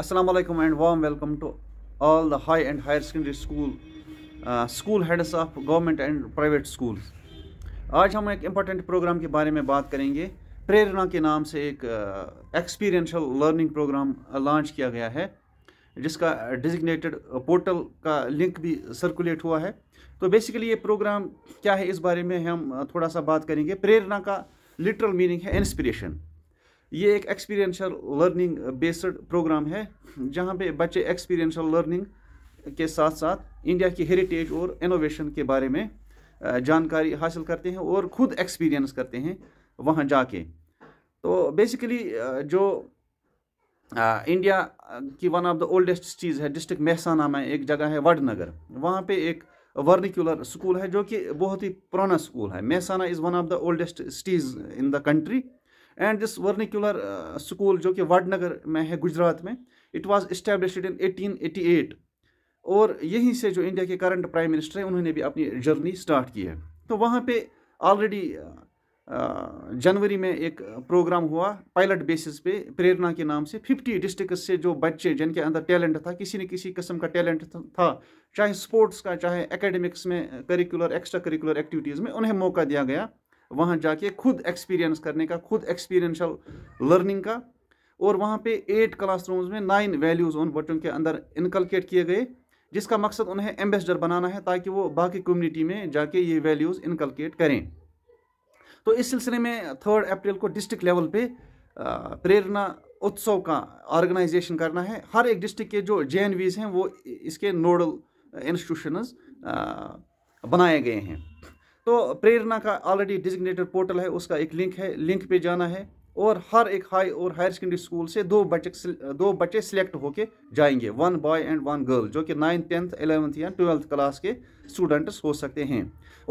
असलम एंड वाम welcome to all the high and higher secondary school school heads of government and private school आज हम एक important programme के बारे में बात करेंगे प्रेरणा के नाम से एक एक्सपीरियंशल लर्निंग प्रोग्राम लॉन्च किया गया है जिसका डिजिग्नेटेड पोर्टल का लिंक भी सर्कुलेट हुआ है तो बेसिकली ये प्रोग्राम क्या है इस बारे में हम uh, थोड़ा सा बात करेंगे प्रेरणा का लिटरल मीनिंग है इंस्पिरेशन ये एक एक्सपीरियंशल लर्निंग बेस्ड प्रोग्राम है जहाँ पे बच्चे एक्सपीरियंशल लर्निंग के साथ साथ इंडिया की हेरिटेज और इनोवेशन के बारे में uh, जानकारी हासिल करते हैं और ख़ुद एक्सपीरियंस करते हैं वहाँ जाके तो बेसिकली uh, जो इंडिया uh, की वन ऑफ द ओल्डेस्ट चीज़ है डिस्ट्रिक्ट महसाना में एक जगह है वडनगर वहाँ पे एक वर्निकुलर स्कूल है जो कि बहुत ही पुराना स्कूल है Mehsana is one of the oldest cities in the country and this vernacular school जो कि वाडनगर में है गुजरात में इट वाज इस्टेब्लिश्ड इन 1888 और यहीं से जो इंडिया के करंट प्राइम मिनिस्टर हैं उन्होंने भी अपनी जर्नी स्टार्ट की है तो वहाँ पे ऑलरेडी uh, uh, जनवरी में एक प्रोग्राम हुआ पायलट बेसिस पे प्रेरणा के नाम से 50 डिस्ट्रिक्ट से जो बच्चे जिनके अंदर टैलेंट था किसी न किसी किस्म का टैलेंट था चाहे स्पोर्ट्स का चाहे एकेडमिक्स में करिकुलर एक्स्ट्रा करिकुलर एक्टिविटीज़ में उन्हें मौका दिया गया वहाँ जाके खुद एक्सपीरियंस करने का खुद एक्सपीरियंशल लर्निंग का और वहाँ पे एट क्लासरूम्स में नाइन वैल्यूज़ उन बच्चों के अंदर इनकलकेट किए गए जिसका मकसद उन्हें एम्बेसडर बनाना है ताकि वो बाकी कम्युनिटी में जाके ये वैल्यूज़ इनकलकेट करें तो इस सिलसिले में थर्ड अप्रैल को डिस्ट्रिक्ट लेवल पे प्रेरणा उत्सव का ऑर्गेनाइजेशन करना है हर एक डिस्ट्रिक्ट के जो जे हैं वो इसके नोडल इंस्टीट्यूशनज बनाए गए हैं तो प्रेरणा का ऑलरेडी डिजिग्नेटेड पोर्टल है उसका एक लिंक है लिंक पे जाना है और हर एक हाई और हायर सेकेंडरी स्कूल से दो बच्चे दो बच्चे सिलेक्ट होके जाएंगे one boy and one girl जो कि नाइन्थ टेंथ एलेवंथ या ट्वेल्थ क्लास के स्टूडेंट्स हो सकते हैं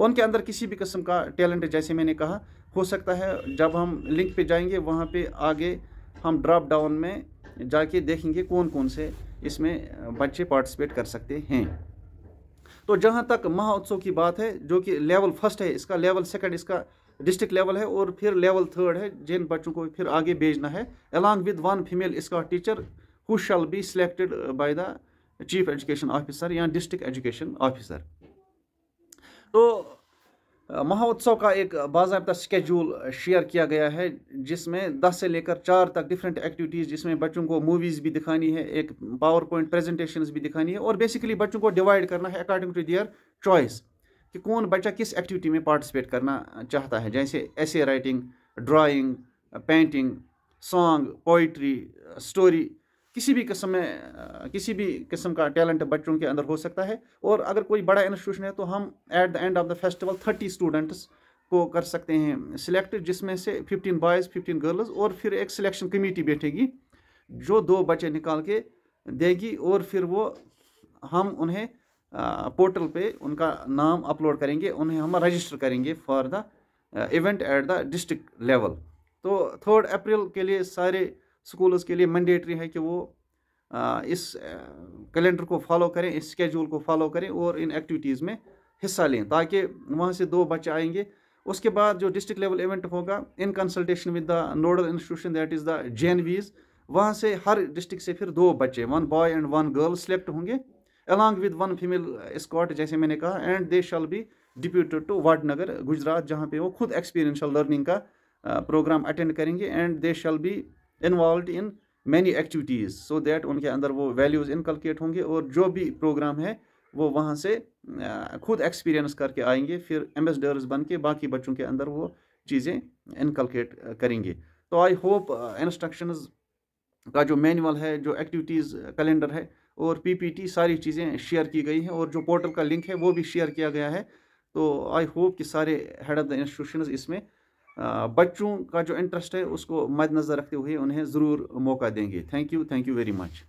उनके अंदर किसी भी किस्म का टैलेंट जैसे मैंने कहा हो सकता है जब हम लिंक पे जाएंगे वहाँ पे आगे हम ड्रॉप डाउन में जाके देखेंगे कौन कौन से इसमें बच्चे पार्टिसिपेट कर सकते हैं तो जहाँ तक महाउत्सव की बात है जो कि लेवल फर्स्ट है इसका लेवल सेकंड इसका डिस्ट्रिक्ट लेवल है और फिर लेवल थर्ड है जिन बच्चों को फिर आगे भेजना है अलॉन्ग विद वन फीमेल इसका teacher who shall be selected by the chief education officer या डिस्ट्रिक्ट एजुकेशन ऑफिसर तो महोत्सव का एक बाबा शेड्यूल शेयर किया गया है जिसमें 10 से लेकर चार तक डिफरेंट एक्टिविटीज़ जिसमें बच्चों को मूवीज़ भी दिखानी है एक पावर पॉइंट प्रेजेंटेशन भी दिखानी है और बेसिकली बच्चों को डिवाइड करना है अकॉर्डिंग टू दियर चॉइस कि कौन बच्चा किस एक्टिविटी में पार्टिसिपेट करना चाहता है जैसे ऐसे writing drawing painting song poetry story किसी भी किस्म में किसी भी किस्म का टैलेंट बच्चों के अंदर हो सकता है और अगर कोई बड़ा इंस्टीट्यूशन है तो हम at the end of the festival thirty students को कर सकते हैं सिलेक्ट जिसमें से फिफ्टीन बॉयज़ फिफ्टीन गर्ल्स और फिर एक सिलेक्शन कमेटी बैठेगी जो दो बच्चे निकाल के देगी और फिर वो हम उन्हें पोर्टल पे उनका नाम अपलोड करेंगे उन्हें हम रजिस्टर करेंगे for the event at the district level तो थर्ड अप्रैल के लिए सारे स्कूल्स के लिए मैंडेटरी है कि वो इस कैलेंडर को फॉलो करें इस स्केड्यूल को फॉलो करें और इन एक्टिविटीज़ में हिस्सा लें ताकि वहाँ से दो बच्चे आएंगे उसके बाद जो डिस्ट्रिक्ट लेवल इवेंट होगा in consultation with the nodal institution that is the J N Vs वहाँ से हर डिस्ट्रिक्ट से फिर दो बच्चे one boy and one girl select होंगे along with one female escort जैसे मैंने कहा and they shall be deputed to नगर गुजरात जहाँ पे वो खुद एक्सपीरियंशल लर्निंग का प्रोग्राम अटेंड करेंगे and they shall be involve in many activities so that उनके अंदर वो वैल्यूज़ इनकलकेट होंगे और जो भी प्रोग्राम है वो वहाँ से खुद एक्सपीरियंस करके आएंगे फिर एम्बेसडर्स बन के बाकी बच्चों के अंदर वो चीज़ें इनकलकेट करेंगे तो आई होप इंस्ट्रक्शन का जो मैनुअल है जो एक्टिविटीज़ कैलेंडर है और पीपीटी सारी चीज़ें शेयर की गई हैं और जो पोर्टल का लिंक है वो भी शेयर किया गया है तो आई होप कि सारे हेड ऑफ़ द इंस्टीट्यूशन इसमें बच्चों का जो इंटरेस्ट है उसको मद्दनज़र रखते हुए उन्हें ज़रूर मौका देंगे thank you thank you very much